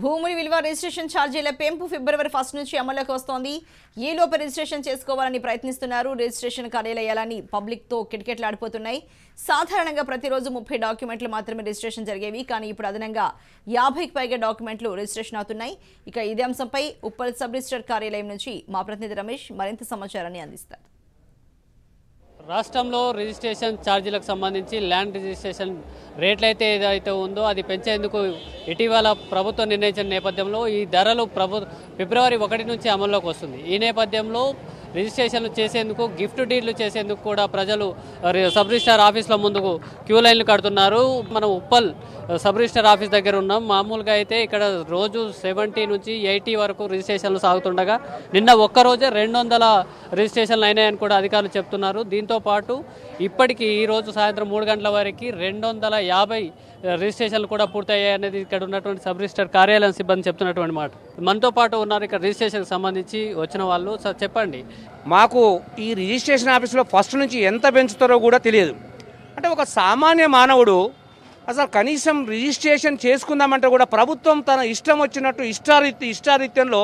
భూముల విలువ రిజిస్ట్రేషన్ ఛార్జీల పెంపు ఫిబ్రవరి ఫస్ట్ నుంచి అమల్లోకి వస్తోంది లోపల రిజిస్ట్రేషన్ చేసుకోవాలని ప్రయత్నిస్తున్నారు రిజిస్ట్రేషన్ కార్యాలయాలని పబ్లిక్తో ఆడిపోతున్నాయి సాధారణంగా ప్రతిరోజు ముప్పై డాక్యుమెంట్లు మాత్రమే రిజిస్ట్రేషన్ జరిగేవి కానీ ఇప్పుడు అదనంగా యాభైకి పైగా డాక్యుమెంట్లు రిజిస్ట్రేషన్ అవుతున్నాయి ఇక ఇదే అంశంపై ఉప్పల్ సబ్ రిజిస్టర్ కార్యాలయం నుంచి మా ప్రతినిధి రమేష్ మరింత సమాచారాన్ని అందిస్తారు రాష్ట్రంలో రిజిస్ట్రేషన్ ఛార్జీలకు సంబంధించి ల్యాండ్ రిజిస్ట్రేషన్ రేట్లయితే ఏదైతే ఉందో అది పెంచేందుకు ఇటీవల ప్రభుత్వం నిర్ణయించిన నేపథ్యంలో ఈ ధరలు ప్రభు ఫిబ్రవరి ఒకటి నుంచి అమల్లోకి వస్తుంది ఈ నేపథ్యంలో రిజిస్ట్రేషన్లు చేసేందుకు గిఫ్ట్ డీడ్లు చేసేందుకు కూడా ప్రజలు సబ్ రిజిస్టార్ ఆఫీస్ల ముందుకు క్యూ లైన్లు కడుతున్నారు మనం ఉప్పల్ సబ్ రిజిస్టార్ ఆఫీస్ దగ్గర ఉన్నాం మామూలుగా అయితే ఇక్కడ రోజు సెవెంటీ నుంచి ఎయిటీ వరకు రిజిస్ట్రేషన్లు సాగుతుండగా నిన్న ఒక్కరోజే రెండు వందల రిజిస్ట్రేషన్లు అయినాయని కూడా అధికారులు చెప్తున్నారు దీంతోపాటు ఇప్పటికీ ఈరోజు సాయంత్రం మూడు గంటల వరకు రెండు వందల యాభై రిజిస్ట్రేషన్లు కూడా పూర్తయ్యాయి అనేది ఇక్కడ ఉన్నటువంటి సబ్ రిజిస్టర్ కార్యాలయం సిబ్బంది చెప్తున్నటువంటి మాట మనతో పాటు ఉన్నారు ఇక్కడ రిజిస్ట్రేషన్కి సంబంధించి వచ్చిన వాళ్ళు చెప్పండి మాకు ఈ రిజిస్ట్రేషన్ ఆఫీస్లో ఫస్ట్ నుంచి ఎంత పెంచుతారో కూడా తెలియదు అంటే ఒక సామాన్య మానవుడు అసలు కనీసం రిజిస్ట్రేషన్ చేసుకుందామంటే కూడా ప్రభుత్వం తన ఇష్టం వచ్చినట్టు ఇష్టారీత్య ఇష్టారీత్యంలో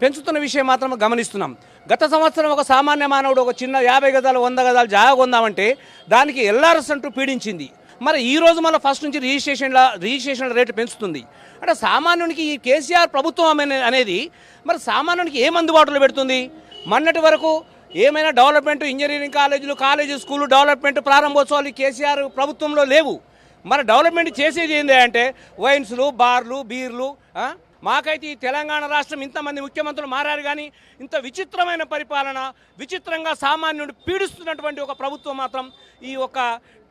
పెంచుతున్న విషయం మాత్రం గమనిస్తున్నాం గత సంవత్సరం ఒక సామాన్య మానవుడు ఒక చిన్న యాభై గదాలు వంద గదాలు జాగా కొందామంటే దానికి ఎల్ఆర్ఎస్ అంటూ పీడించింది మరి ఈ రోజు మళ్ళీ ఫస్ట్ నుంచి రిజిస్ట్రేషన్ల రిజిస్ట్రేషన్ల రేటు పెంచుతుంది అంటే సామాన్యునికి ఈ కేసీఆర్ ప్రభుత్వం అనేది మరి సామాన్యునికి ఏం అందుబాటులో పెడుతుంది మొన్నటి వరకు ఏమైనా డెవలప్మెంట్ ఇంజనీరింగ్ కాలేజీలు కాలేజీ స్కూలు డెవలప్మెంట్ ప్రారంభోత్సవాలు కేసీఆర్ ప్రభుత్వంలో లేవు మరి డెవలప్మెంట్ చేసేది ఏంటి అంటే వైన్స్లు బార్లు బీర్లు మాకైతే ఈ తెలంగాణ రాష్ట్రం ఇంతమంది ముఖ్యమంత్రులు మారారు కానీ ఇంత విచిత్రమైన పరిపాలన విచిత్రంగా సామాన్యుడు పీడిస్తున్నటువంటి ఒక ప్రభుత్వం మాత్రం ఈ ఒక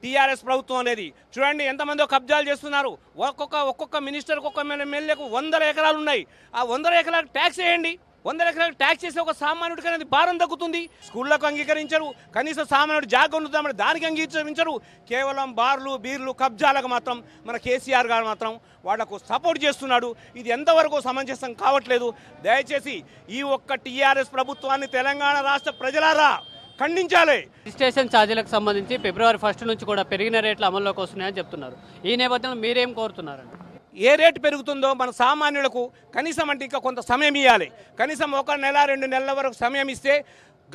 టీఆర్ఎస్ ప్రభుత్వం అనేది చూడండి ఒక కబ్జాలు చేస్తున్నారు ఒక్కొక్క ఒక్కొక్క మినిస్టర్ ఒక్కొక్క ఎమ్మెల్యేకు వందల ఎకరాలు ఉన్నాయి ఆ వందల ఎకరాలకు ట్యాక్స్ వేయండి వందల ఎకరాలు ట్యాక్స్ చేసే ఒక సామాన్యుడికి అనేది భారం తగ్గుతుంది స్కూళ్ళకు అంగీకరించరు కనీసం సామాన్యుడు జాగ్రత్త ఉంటుందని దానికి అంగీకరించరు కేవలం బార్లు బీర్లు కబ్జాలకు మాత్రం మన కేసీఆర్ గారు మాత్రం వాళ్లకు సపోర్ట్ చేస్తున్నాడు ఇది ఎంతవరకు సమంజసం కావట్లేదు దయచేసి ఈ ఒక్క టీఆర్ఎస్ ప్రభుత్వాన్ని తెలంగాణ రాష్ట్ర ప్రజలారా ఖండించాలి రిజిస్ట్రేషన్ ఛార్జీలకు సంబంధించి ఫిబ్రవరి ఫస్ట్ నుంచి కూడా పెరిగిన రేట్లు అమల్లోకి వస్తున్నాయని చెప్తున్నారు ఈ నేపథ్యంలో మీరేం కోరుతున్నారండి ఏ రేటు పెరుగుతుందో మన సామాన్యులకు కనీసం అంటే ఇంకా కొంత సమయం ఇవ్వాలి కనీసం ఒక నెల రెండు నెలల వరకు సమయం ఇస్తే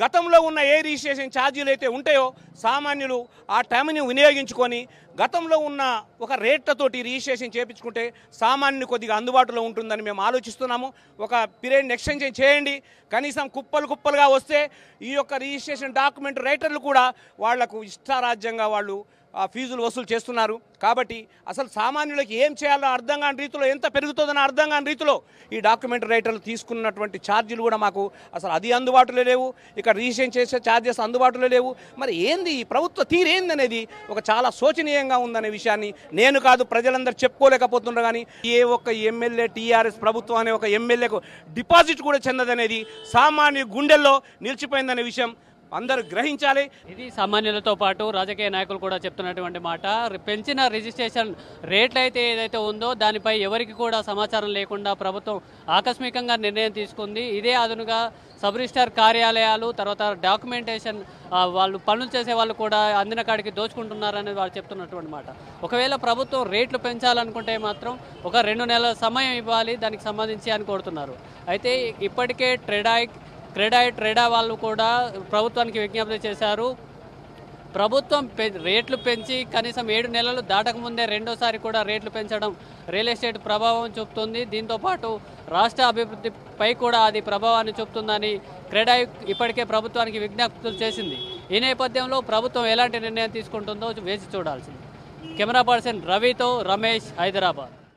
గతంలో ఉన్న ఏ రిజిస్ట్రేషన్ ఛార్జీలు అయితే ఉంటాయో సామాన్యులు ఆ టైంని వినియోగించుకొని గతంలో ఉన్న ఒక రేట్లతోటి రిజిస్ట్రేషన్ చేయించుకుంటే సామాన్యుని కొద్దిగా అందుబాటులో ఉంటుందని మేము ఆలోచిస్తున్నాము ఒక పీరియడ్ని ఎక్స్టెన్షన్ చేయండి కనీసం కుప్పలు కుప్పలుగా వస్తే ఈ యొక్క రిజిస్ట్రేషన్ డాక్యుమెంట్ రైటర్లు కూడా వాళ్లకు ఇష్టారాజ్యంగా వాళ్ళు ఫీజులు వసూలు చేస్తున్నారు కాబట్టి అసలు సామాన్యులకి ఏం చేయాలో అర్థం కాని రీతిలో ఎంత పెరుగుతుందని అర్థం కాని రీతిలో ఈ డాక్యుమెంట్ రైటర్లు తీసుకున్నటువంటి ఛార్జీలు కూడా మాకు అసలు అది అందుబాటులో లేవు ఇక్కడ రిజిస్ట్రేషన్ చేసే ఛార్జెస్ అందుబాటులో లేవు మరి ఏంది ఈ ప్రభుత్వ తీరేంది అనేది ఒక చాలా శోచనీయంగా ఉందనే విషయాన్ని నేను కాదు ప్రజలందరూ చెప్పుకోలేకపోతున్నారు కానీ ఏ ఒక్క ఎమ్మెల్యే టీఆర్ఎస్ ప్రభుత్వం అనే ఒక ఎమ్మెల్యేకు డిపాజిట్ కూడా చెందదనేది సామాన్య గుండెల్లో నిలిచిపోయిందనే విషయం అందరూ గ్రహించాలి ఇది సామాన్యులతో పాటు రాజకీయ నాయకులు కూడా చెప్తున్నటువంటి మాట పెంచిన రిజిస్ట్రేషన్ రేట్లు అయితే ఏదైతే ఉందో దానిపై ఎవరికి కూడా సమాచారం లేకుండా ప్రభుత్వం ఆకస్మికంగా నిర్ణయం తీసుకుంది ఇదే అదునుగా సబ్ రిజిస్టార్ కార్యాలయాలు తర్వాత డాక్యుమెంటేషన్ వాళ్ళు పనులు చేసే వాళ్ళు కూడా అందిన కాడికి దోచుకుంటున్నారనేది వాళ్ళు చెప్తున్నటువంటి మాట ఒకవేళ ప్రభుత్వం రేట్లు పెంచాలనుకుంటే మాత్రం ఒక రెండు నెలల సమయం ఇవ్వాలి దానికి సంబంధించి అని కోరుతున్నారు అయితే ఇప్పటికే ట్రెడాయిక్ క్రీడా క్రీడా వాళ్ళు కూడా ప్రభుత్వానికి విజ్ఞప్తి చేశారు ప్రభుత్వం పె రేట్లు పెంచి కనీసం ఏడు నెలలు దాటకముందే రెండోసారి కూడా రేట్లు పెంచడం రియల్ ఎస్టేట్ ప్రభావం చూపుతుంది దీంతోపాటు రాష్ట్ర అభివృద్ధిపై కూడా అది ప్రభావాన్ని చూపుతుందని క్రీడా ఇప్పటికే ప్రభుత్వానికి విజ్ఞప్తులు చేసింది ఈ నేపథ్యంలో ప్రభుత్వం ఎలాంటి నిర్ణయం తీసుకుంటుందో వేచి చూడాల్సింది కెమెరా పర్సన్ రవితో రమేష్ హైదరాబాద్